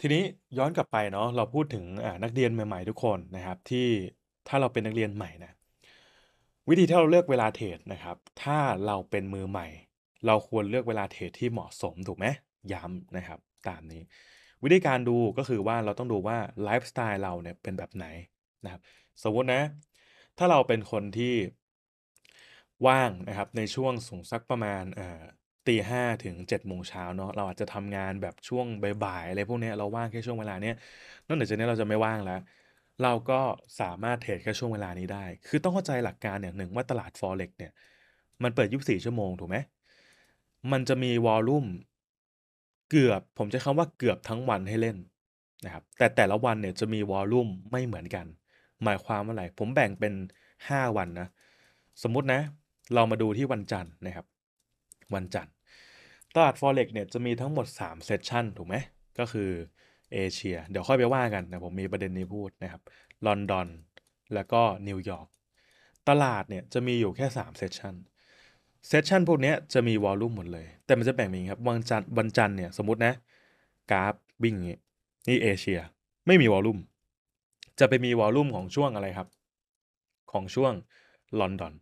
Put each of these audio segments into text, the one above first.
ทีนี้ย้อนกลับไปเนาะเราพูดถึงนักเรียนใหม่ๆทุกคนนะครับ ที่ถ้าเราเป็นนักเรียนใหม่นะวิธีที่เราเลือกเวลาเทรดนะครับ ถ้าเราเป็นมือใหม่ เราควรเลือกเวลาเทรดที่เหมาะสมถูกไหมย้ำนะครับตามนี้ วิธีการดูก็คือว่าเราต้องดูว่าไลฟ์สไตล์เราเนี่ยเป็นแบบไหนนะครับสมมตินะ ถ้าเราเป็นคนที่ว่างนะครับในช่วงสูงสักประมาณอ่ตีห้าถึงเจ็ดโมงเช้าเนาะเราอาจจะทำงานแบบช่วงบ่ายๆอะไรพวกนี้เราว่างแค่ช่วงเวลาเนี้ยนอกจากนี้เราจะไม่ว่างแล้ว เราก็สามารถเทรดแค่ช่วงเวลานี้ได้ คือต้องเข้าใจหลักการอย่างหนึ่งว่าตลาด forex เนี่ยมันเปิดยสบี่ชั่วโมงถูกไหมมันจะมีวอลลุ่มเกือบผมใช้คำว่าเกือบทั้งวันให้เล่นนะครับแต่แต่ละวันเนี่ยจะมีวอลลุ่มไม่เหมือนกัน หมายความว่าอะไรผมแบ่งเป็น 5 วันนะ สมมุตินะ เรามาดูที่วันจันทร์นะครับวันจันทร์ตลาด Forex เนี่ยจะมีทั้งหมด3เซสชันถูกไหมก็คือเอเชียเดี๋ยวค่อยไปว่ากันนะผมมีประเด็นนี้พูดนะครับลอนดอนแล้วก็นิวยอร์กตลาดเนี่ยจะมีอยู่แค่3เซสชันเซสชันพวกนี้จะมีวอลลุ่มหมดเลย แต่มันจะแบ่งเป็นองครับวันจันทร์วันจันทร์เนี่ยสมมตินะ กราฟวิ่งอย่างนี้ นี่เอเชียไม่มีวอลลุ่มจะไปมีวอลลุ่มของช่วงอะไรครับ ของช่วงลอนดอน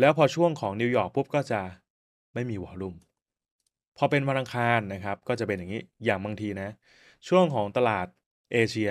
แล้วพอช่วงของนิวยอร์กปุ๊บก็จะไม่มีวอลลุ่มพอเป็นวันอังคารนะครับ ก็จะเป็นอย่างนี้ อย่างบางทีนะ ช่วงของตลาดเอเชีย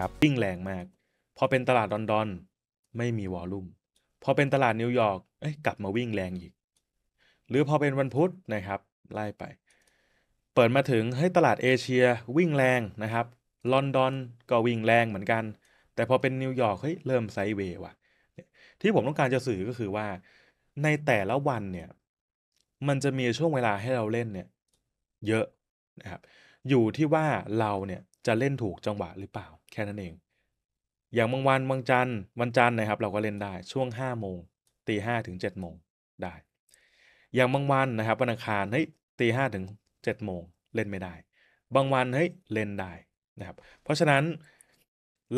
ับครับวิ่งแรงมาก พอเป็นตลาดดอนดอนไม่มีวอลลุ่มพอเป็นตลาดนิวยอร์กกลับมาวิ่งแรงอีก หรือพอเป็นวันพุธนะครับไล่ไป เปิดมาถึงให้ตลาดเอเชียวิ่งแรงนะครับลอนดอนก็วิ่งแรงเหมือนกัน แต่พอเป็นนิวยอร์กเฮ้ยเริ่มไซด์เวย์ว่ะ ที่ผมต้องการจะสื่อก็คือว่า ในแต่ละวันเนี่ยมันจะมีช่วงเวลาให้เราเล่นเนี่ยเยอะนะครับ อยู่ที่ว่าเราเนี่ยจะเล่นถูกจังหวะหรือเปล่าแค่นั้นเอง อย่างบางวันบางจันทร์ วันจันทร์นะครับเราก็เล่นได้ช่วง5โมงตีห้าถึง7โมงได้ อย่างบางวันนะครับวันอังคารเฮ้ยตีห้าถึง7โมงเล่นไม่ได้ บางวันเฮ้ยเล่นได้นะครับ เพราะฉะนั้น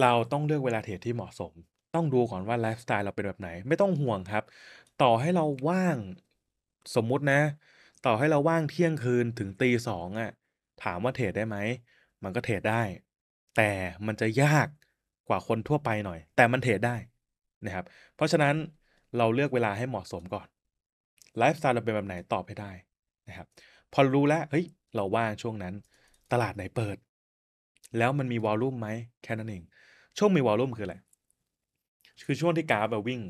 เราต้องเลือกเวลาเทรดที่เหมาะสม ต้องดูก่อนว่าไลฟ์สไตล์เราเป็นแบบไหน ไม่ต้องห่วงครับ ต่อให้เราว่างสมมุตินะ ต่อให้เราว่างเที่ยงคืนถึงตีสองอะ่ะถามว่าเทรดได้ไหมมันก็เทรดได้แต่มันจะยากกว่าคนทั่วไปหน่อย แต่มันเทรดได้นะครับ เพราะฉะนั้นเราเลือกเวลาให้เหมาะสมก่อนไลฟ์สไตล์เราเป็นแบบไหนตอบให้ได้นะครับ พอรู้แล้วเฮ้ยเราว่างช่วงนั้นตลาดไหนเปิด แล้วมันมีวอลลุ่มไหมแค่นั้นเองช่วงมีวอลลุ่มคืออะไร คือช่วงที่กราฟวิ่ง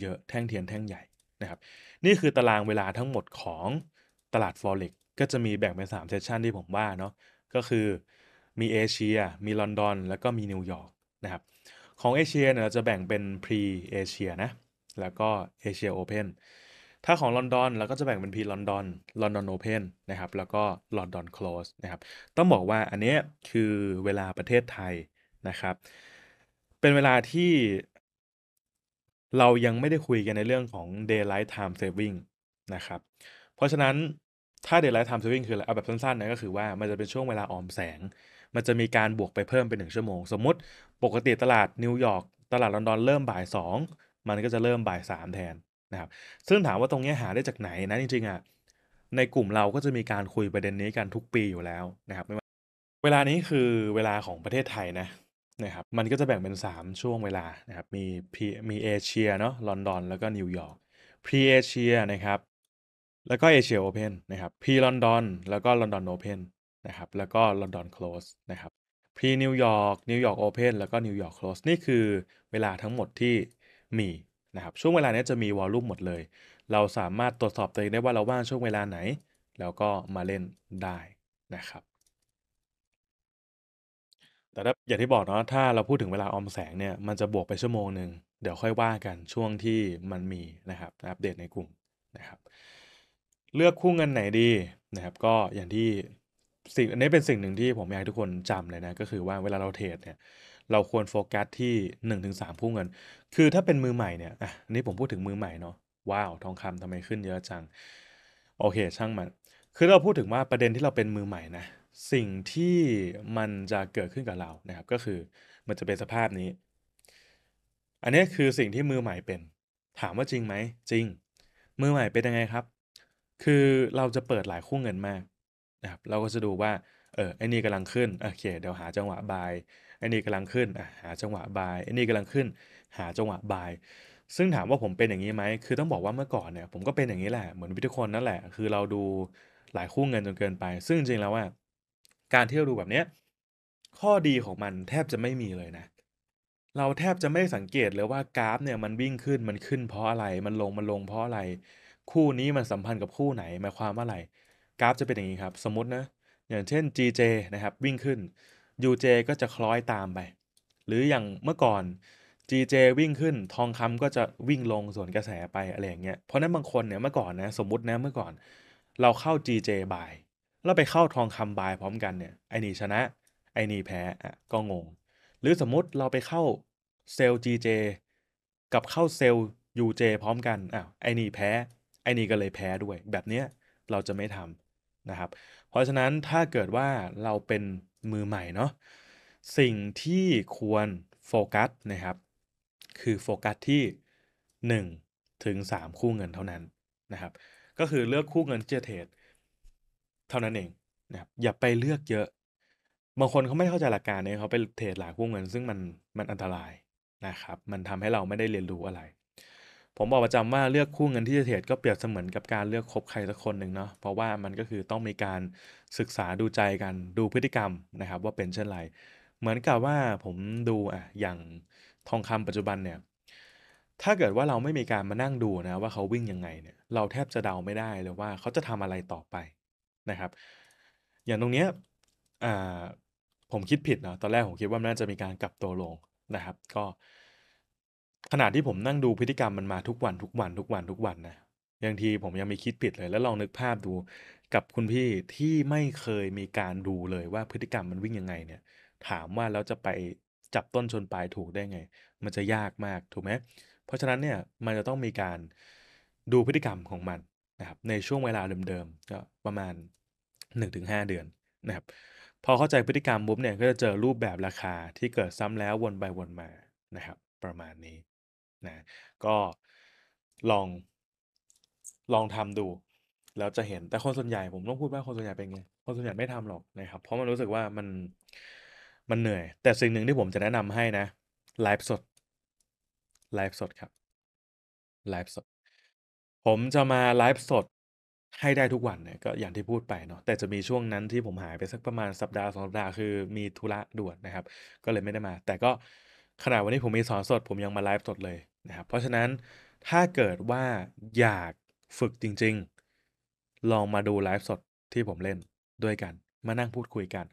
เยอะๆแท่งเทียนแท่งใหญ่นะครับ นี่คือตารางเวลาทั้งหมดของตลาด Forex ก็จะมีแบ่งเป็น3เซสชันที่ผมว่าเนาะก็คือมีเอเชีย มีลอนดอน แล้วก็มีนิวยอร์กนะครับของเอเชียเนี่ยเราจะแบ่งเป็นพรีเอเชียนะแล้วก็เอเชียโอเพนถ้าของลอนดอนเราก็จะแบ่งเป็นพรีลอนดอน ลอนดอนโอเพนนะครับแล้วก็ลอนดอนคลอสนะครับต้องบอกว่าอันนี้คือเวลาประเทศไทยนะครับเป็นเวลาที่เรายังไม่ได้คุยกันในเรื่องของ daylight time saving นะครับเพราะฉะนั้นถ้า daylight time saving คืออะไรเอาแบบสั้นๆนะก็คือว่ามันจะเป็นช่วงเวลาออมแสงมันจะมีการบวกไปเพิ่มเป็น 1 ชั่วโมง สมมติปกติตลาดนิวยอร์กตลาดลอนดอนเริ่มบ่าย 2 มันก็จะเริ่มบ่าย3แทนนะครับซึ่งถามว่าตรงนี้หาได้จากไหนนะจริงๆอ่ะในกลุ่มเราก็จะมีการคุยประเด็นนี้กันทุกปีอยู่แล้วนะครับเวลานี้คือเวลาของประเทศไทยนะนะครับมันก็จะแบ่งเป็น 3 ช่วงเวลานะครับมีมีเอเชียเนาะลอนดอนแล้วก็นิวยอร์กพรีเอเชียนะครับแล้วก็เอเชียโอเพนนะครับพรีลอนดอนแล้วก็ลอนดอนโอเพนนะครับแล้วก็ลอนดอนคลสนะครับพรีนิวยอร์กนิวยอร์กโอเพนแล้วก็นิวยอร์กคลสนี่คือเวลาทั้งหมดที่มีนะครับช่วงเวลานี้จะมีวอลลุ่มหมดเลย เราสามารถตรวจสอบตัวเองได้ว่าเราว่างช่วงเวลาไหน แล้วก็มาเล่นได้นะครับ แต่ถ้าอย่างที่บอกเนาะถ้าเราพูดถึงเวลาออมแสงเนี่ยมันจะบวกไปชั่วโมงหนึ่งเดี๋ยวค่อยว่ากันช่วงที่มันมีนะครับอัปเดตในกลุ่มนะครับเลือกคู่เงินไหนดีนะครับ ก็อย่างที่สิ่งอันนี้เป็นสิ่งหนึ่งที่ผมอยากให้ทุกคนจำเลยนะก็คือว่าเวลาเราเทรดเนี่ยเราควรโฟกัสที่1นถึงสคู่เงิน คือถ้าเป็นมือใหม่เนี่ยอ่ะนี่ผมพูดถึงมือใหม่เนาะว้าวทองคำทำไมขึ้นเยอะจังโอเคช่างมันคือเราพูดถึงว่าประเด็นที่เราเป็นมือใหม่นะสิ่งที่มันจะเกิดขึ้นกับเรานะครับก็คือมันจะเป็นสภาพนี้ อันนี้คือสิ่งที่มือใหม่เป็น ถามว่าจริงไหมจริง มือใหม่เป็นยังไงครับ คือเราจะเปิดหลายคู่เงินมากนะครับเราก็จะดูว่า เออไอ้นี่กำลังขึ้น โอเคเดี๋ยวหาจังหวะบายไอ้นี่กำลังขึ้นหาจังหวะบายไอ้นี่กำลังขึ้น หาจังหวะบาย ซึ่งถามว่าผมเป็นอย่างนี้ไหม คือต้องบอกว่าเมื่อก่อนเนี่ยผมก็เป็นอย่างนี้แหละ เหมือนทุกคนนั่นแหละ คือเราดูหลายคู่เงินจนเกินไป ซึ่งจริงแล้วว่าการที่เราดูแบบเนี้ยข้อดีของมันแทบจะไม่มีเลยนะ เราแทบจะไม่สังเกตเลยว่ากราฟ เนี่ยมันวิ่งขึ้นมันขึ้น เพราะอะไรมันลงมันลงเพราะอะไร คู่นี้มันสัมพันธ์กับคู่ไหนหมายความว่าอะไรกราฟจะเป็นอย่างนี้ครับสมมตินะอย่างเช่น GJ นะครับวิ่งขึ้น UJ ก็จะคล้อยตามไป หรืออย่างเมื่อก่อน GJ วิ่งขึ้นทองคำก็จะวิ่งลงส่วนกระแสไปอะไรอย่างเงี้ยเพราะนั้นบางคนเนี่ยเมื่อก่อนนะสมมตินะเมื่อก่อน เราเข้า GJ บายแล้วไปเข้าทองคำบายพร้อมกันเนี่ยไอ้นี่ชนะไอ้นี่แพ้อ่ะก็งงหรือสมมติเราไปเข้าเซลล์ GJ กับเข้าเซลล์ UJ พร้อมกันอ่ะไอ้นี่แพ้ไอ้นี่ก็เลยแพ้ด้วยแบบเนี้ยเราจะไม่ทำนะครับเพราะฉะนั้นถ้าเกิดว่าเราเป็นมือใหม่เนาะสิ่งที่ควรโฟกัสนะครับคือโฟกัสที่1ถึง3คู่เงินเท่านั้นนะครับก็คือเลือกคู่เงินที่จะเทรดเท่านั้นเองนะครับอย่าไปเลือกเยอะ บางคนเขาไม่เข้าใจหลักการเนี่ยเขาไปเทรดหลายคู่เงินซึ่งมันมันอันตรายนะครับมันทำให้เราไม่ได้เรียนรู้อะไรผมบอกประจำว่าเลือกคู่เงินที่จะเทรดก็เปรียบเสมือนกับการเลือกคบใครสักคนหนึ่งเนาะเพราะว่ามันก็คือต้องมีการศึกษาดูใจกันดูพฤติกรรมนะครับ ว่าเป็นเช่นไร เหมือนกับว่าผมดูอ่ะอย่างทองคำปัจจุบันเนี่ย ถ้าเกิดว่าเราไม่มีการมานั่งดูนะว่าเขาวิ่งยังไงเนี่ยเราแทบจะเดาไม่ได้เลยว่าเขาจะทำอะไรต่อไปนะครับ อย่างตรงเนี้ยผมคิดผิดเนาะตอนแรกผมคิดว่าน่าจะมีการกลับตัวลงนะครับ ก็ขณะที่ผมนั่งดูพฤติกรรมมันมาทุกวันทุกวันทุกวันทุกวันนะบางทีผมยังมีคิดผิดเลย แล้วลองนึกภาพดูกับคุณพี่ที่ไม่เคยมีการดูเลยว่าพฤติกรรมมันวิ่งยังไงเนี่ย ถามว่าแล้วจะไปจับต้นชนปลายถูกได้ไง มันจะยากมาก ถูกไหมเพราะฉะนั้นเนี่ย มันจะต้องมีการดูพฤติกรรมของมันนะครับ ในช่วงเวลาเดิมๆ ก็ประมาณ1-5เดือนนะครับ พอเข้าใจพฤติกรรมบุ๊บเนี่ย ก็จะเจอรูปแบบราคาที่เกิดซ้ำแล้ววนไปวนมา นะครับประมาณนี้นะก็ลองลองทำดู แล้วจะเห็น แต่คนส่วนใหญ่ ผมต้องพูดว่าคนส่วนใหญ่เป็นไง คนส่วนใหญ่ไม่ทำหรอกนะครับ เพราะมันรู้สึกว่ามัน มันเหนื่อย แต่สิ่งหนึ่งที่ผมจะแนะนำให้นะไลฟ์สดไลฟ์สดครับไลฟ์สดผมจะมาไลฟ์สดให้ได้ทุกวันเนี่ยก็อย่างที่พูดไปเนาะแต่จะมีช่วงนั้นที่ผมหายไปสักประมาณสัปดาห์สองสัปดาห์คือมีธุระด่วนนะครับ ก็เลยไม่ได้มา แต่ก็ขณะวันนี้ผมมีสอนสดผมยังมาไลฟ์สดเลยนะครับเพราะฉะนั้นถ้าเกิดว่าอยากฝึกจริง ๆ ลองมาดูไลฟ์สดที่ผมเล่นด้วยกัน มานั่งพูดคุยกัน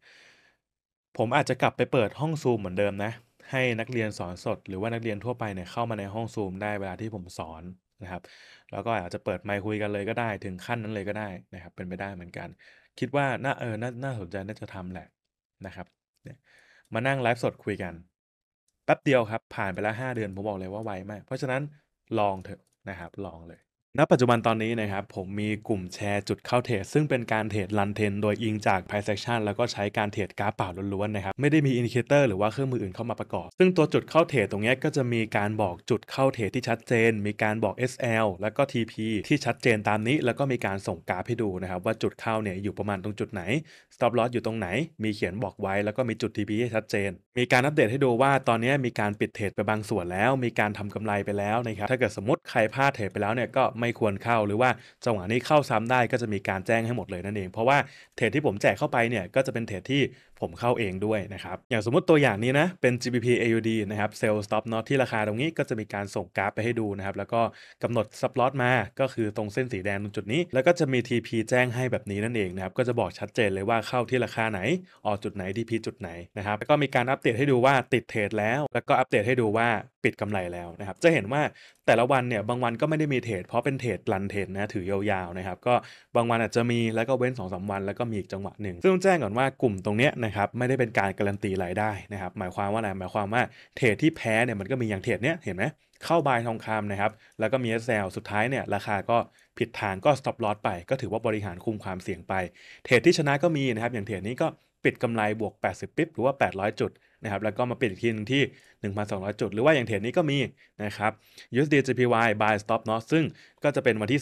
ผมอาจจะกลับไปเปิดห้องซูมเหมือนเดิมนะให้นักเรียนสอนสดหรือว่านักเรียนทั่วไปเนี่ยเข้ามาในห้องซูม ได้เวลาที่ผมสอนนะครับแล้วก็อาจจะเปิดไมค์คุยกันเลยก็ได้ ถึงขั้นนั้นเลยก็ได้นะครับเป็นไปได้เหมือนกัน คิดว่าน่าเออน่าน่าสนใจน่าจะทำแหละนะครับมานั่งไลฟ์สดคุยกันแป๊บเดียวครับ ผ่านไปแล้ว 5 เดือน ผมบอกเลยว่าไวมากเพราะฉะนั้นลองเถอะนะครับ ลองเลยณปัจจุบันตอนนี้นะครับ ผมมีกลุ่มแชร์จุดเข้าเทรดซึ่งเป็นการเทรดรันเทนโดยอิงจากไพ i c e action แล้วก็ใช้การเทรดกราฟเปล่าล้วนๆนะครับ ไม่ได้มีอินดิเคเตอร์หรือว่าเครื่องมืออื่นเข้ามาประกอบ ซึ่งตัวจุดเข้าเทรดตรงนี้ก็จะมีการบอกจุดเข้าเทรดที่ชัดเจน มีการบอก SL แล้วก็ TP ที่ชัดเจนตามนี้ แล้วก็มีการส่งกราฟให้ดูนะครับว่าจุดเข้าเนี่ยอยู่ประมาณตรงจุดไหน stop loss อยู่ตรงไหน มีเขียนบอกไว้ แล้วก็มีจุด TP ให้ชัดเจน มีการอัปเดตให้ดูว่าตอนนี้มีการปิดเทรดไปบางส่วนแล้ว มีการทำกำไรไปแล้วนะครับถ้าเกิดสมมติใครพลาดเทรดไปแล้วเนี่ยก็ไม่ควรเข้าหรือว่าจังหวะนี้เข้าซ้ำได้ก็จะมีการแจ้งให้หมดเลยนั่นเองเพราะว่าเทรดที่ผมแจกเข้าไปเนี่ยก็จะเป็นเทรดที่ผมเข้าเองด้วยนะครับอย่างสมมติตัวอย่างนี้นะเป็น GBP AUD นะครับ sell stop not ที่ราคาตรงนี้ก็จะมีการส่งกราฟไปให้ดูนะครับแล้วก็กำหนด stop l o s มาก็คือตรงเส้นสีแดงตรงจุดนี้ แล้วก็จะมี TP แจ้งให้แบบนี้นั่นเองนะครับก็จะบอกชัดเจนเลยว่าเข้าที่ราคาไหนออกจุดไหน TP จุดไหนนะครับแล้วก็มีการอัปเดตให้ดูว่าติดเทรดแล้ว แล้วก็อัปเดตให้ดูว่าปิดกำไรแล้วนะครับจะเห็นว่าแต่ละวันเนี่ยบางวันก็ไม่ได้มีเทรดเพราะเป็นนเทรดลันเทรดนะถือยาวๆ นะครับ ก็บางวันอาจจะมีแล้วก็เว้น2อสวัน แล้วก็มีอีกจังหวะหนึ่ง ซึ่งต้องแจ้งก่อนว่ากลุ่มตรงนี้นะครับ ไม่ได้เป็นการการันตีรายได้นะครับ หมายความว่าอะไรหมายความว่า เทรดที่แพ้เนี่ยมันก็มีอย่างเทรดเนี้ยเห็นไหมเข้าบายทองคำนะครับ แล้วก็มีเซลสุดท้ายเนี่ยราคาก็ผิดทางก็ stop loss ไป ก็ถือว่าบริหารคุมความเสี่ยงไปเทรดที่ชนะก็มีนะครับอย่างเทรดนี้ก็ปิดกำไรบวก 80ปิ๊บหรือว่า800จุดนะครับแล้วก็มาปิดอีกทีนึงที่ 1,200 จุด หรือว่าอย่างเทรดนี้ก็มีนะครับ USD JPY buy stop loss ซึ่งก็จะเป็นวันที่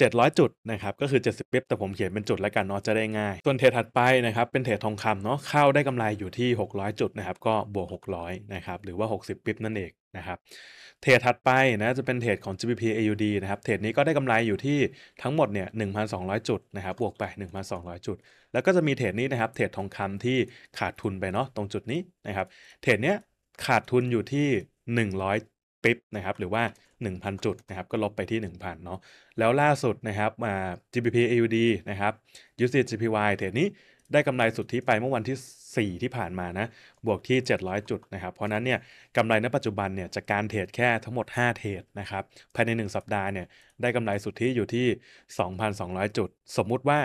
700 จุดนะครับก็คือ 70เป๊บแต่ผมเขียนเป็นจุด แล้วกันเนาะจะได้ง่าย ส่วนเทรดถัดไปนะครับเป็นเทรดทองคำเนาะเข้าได้กำไรอยู่ที่600จุดนะครับก็บวก600นะครับหรือว่า 60เป๊บนั่นเองนะครับเทรดถัดไปนะจะเป็นเทรดของ GBP AUD นะครับเทรดนี้ก็ได้กำไรอยู่ที่ทั้งหมดเนี่ย1,200 จุดนะครับบวกไป1,200 จุด แล้วก็จะมีเทรดนี้นะครับเทรดทองคำที่ขาดทุนไปเนาะตรงจุดนี้นะครับเทรดเนี้ยขาดทุนอยู่ที่ปิ๊บนะครับหรือว่า 1,000 จุดนะครับก็ลบไปที่ 1,000 เนาะแล้วล่าสุดนะครับมา GBP AUD นะครับ USD GPY เทรดนี้ได้กำไรสุทธิไปเมื่อวันที่ 4 ที่ผ่านมานะ บวกที่ 700 จุด นะครับ เพราะนั้นเนี่ยกำไรในปัจจุบันเนี่ย จากการเทรดแค่ทั้งหมด 5 เทรดนะครับภายใน 1 สัปดาห์เนี่ย ได้กำไรสุทธิอยู่ที่ 2,200 จุด สมมุติว่า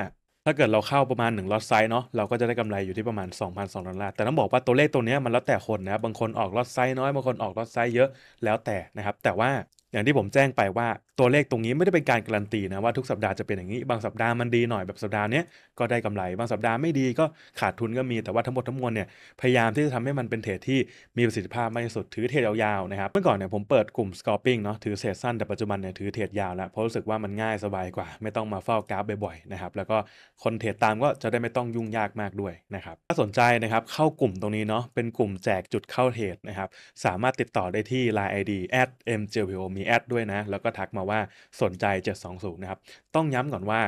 ถ้าเกิดเราเข้าประมาณ1ล็อตไซส์เนาะเราก็จะได้กำไรอยู่ที่ประมาณ 2,200สอล้านแต่ต้องบอกว่าตัวเลขตัวนี้มันแล้วแต่คนนะบางคนออกล็อตไซส์น้อย บางคนออกล็อตไซส์เยอะแล้วแต่นะครับ แต่ว่าอย่างที่ผมแจ้งไปว่าตัวเลขตรงนี้ไม่ได้เป็นการการันตีนะ ว่าทุกสัปดาห์จะเป็นอย่างนี้บางสัปดาห์มันดีหน่อยแบบสัปดาห์นี้ก็ได้กำไร บางสัปดาห์ไม่ดีก็ขาดทุนก็มีแต่ว่าทั้งหมดทั้งมวลเนี่ยพยายามที่จะทำให้มันเป็นเทรดที่มีประสิทธิภาพมากที่สุดถือเทรดยาวๆนะครับเมื่อก่อนเนี่ยผมเปิดกลุ่ม scalping เนาะถือเทรดสั้นแต่ปัจจุบันเนี่ยถือเทรดยาวแล้วเพราะรู้สึกว่ามันง่ายสบายกว่าไม่ต้องมาเฝ้ากราฟบ่อยๆนะครับแล้วก็คนเทรดตามก็จะได้ไม่ต้องยุ่งยากมากด้วยนะครับถ้าสนใจนะครับเข้ากลุ่มตรงนี้เนาะเป็นกลุ่มแจกจุดเข้าเทรดนะครับสามารถติดต่อได้ที่ line id mjpo มีแอดด้วยนะ แล้วก็ทักมาว่าสนใจ 720นะครับ ต้องย้ำก่อนว่า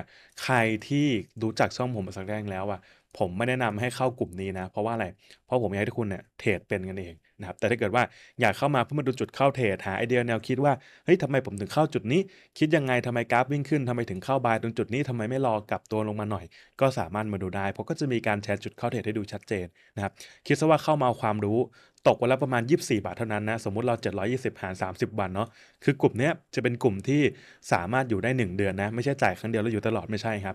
ใครที่รู้จักช่องผมมาสักแรกแล้วอะผมไม่แนะนำให้เข้ากลุ่มนี้นะ เพราะว่าอะไร เพราะผมอยากให้ทุกคุณเนี่ย เทรดเป็นกันเองนะครับแต่ถ้าเกิดว่าอยากเข้ามาเพื่อมาดูจุดเข้าเทรดหาไอเดียแนวคิดว่าเฮ้ยทำไมผมถึงเข้าจุดนี้ คิดยังไงทำไมกราฟวิ่งขึ้นทำไมถึงเข้าบายตรงจุดนี้ทำไมไม่รอกลับตัวลงมาหน่อย ก็สามารถมาดูได้ผมก็จะมีการแชร์จุดเข้าเทรดให้ดูชัดเจนนะครับคิดซะว่าเข้ามาความรู้ตกวันละประมาณ 24 บาทเท่านั้นนะสมมุติเรา 720หาร30วันเนาะคือกลุ่มนี้จะเป็นกลุ่มที่สามารถอยู่ได้ 1 เดือนนะไม่ใช่จ่ายครั้งเดียวแล้วอยู่ตลอดไม่ใช่ครั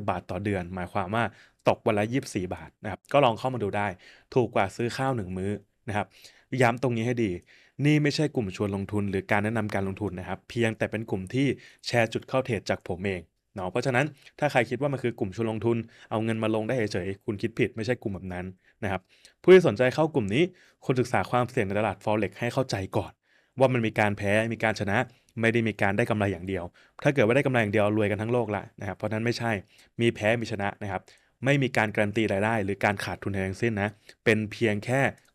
บ720 บาทต่อเดือน หมายความว่าตกวันละ 24 บาทนะครับก็ลองเข้ามาดูได้ ถูกกว่าซื้อข้าว1มื้อนะครับย้ำตรงนี้ให้ดี นี่ไม่ใช่กลุ่มชวนลงทุนหรือการแนะนำการลงทุนนะครับเพียงแต่เป็นกลุ่มที่แชร์จุดเข้าเทรดจากผมเองเนาะเพราะฉะนั้นถ้าใครคิดว่ามันคือกลุ่มชวนลงทุนเอาเงินมาลงได้เฉยๆคุณคิดผิดไม่ใช่กลุ่มแบบนั้นนะครับผู้ที่สนใจเข้ากลุ่มนี้ควรศึกษาความเสี่ยงในตลาดฟอเร็กให้เข้าใจก่อน ว่ามันมีการแพ้มีการชนะไม่ได้มีการได้กำไรอย่างเดียว ถ้าเกิดว่าได้กำไรอย่างเดียวรวยกันทั้งโลกละนะครับเพราะนั้นไม่ใช่มีแพ้มีชนะนะครับไม่มีการการันตีรายได้ หรือการขาดทุนใดทั้งสิ้นนะเป็นเพียงแค่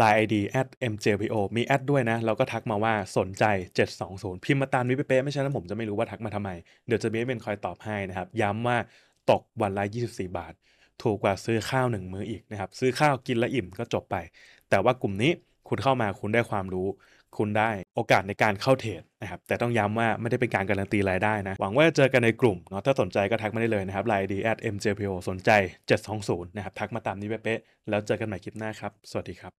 Line ID at mjpo มีแอดด้วยนะเราก็ทักมาว่าสนใจ 720 พิมพ์มาตามนี้เป๊ะไม่ใช่นะ้ผมจะไม่รู้ว่าทักมาทำไม เดี๋ยวจะมีเป็นคอยตอบให้นะครับ ย้ำว่าตกวันละ24 บาท ถูกกว่าซื้อข้าวหนึ่งมื้ออีกนะครับ ซื้อข้าวกินและอิ่มก็จบไป แต่ว่ากลุ่มนี้คุณเข้ามาคุณได้ความรู้ คุณได้โอกาสในการเข้าเทรดนะครับ แต่ต้องย้ำว่าไม่ได้เป็นการการันตีรายได้นะ หวังว่าจะเจอกันในกลุ่มเนาะ ถ้าสนใจก็ทักมาได้เลยนะครับไลน์ดี at mjpo สนใจ 720นะครับ ทักมาตามนี้เป๊ะๆแล้วเจอกันใหม่คลิปหน้าครับ สวัสดีครับ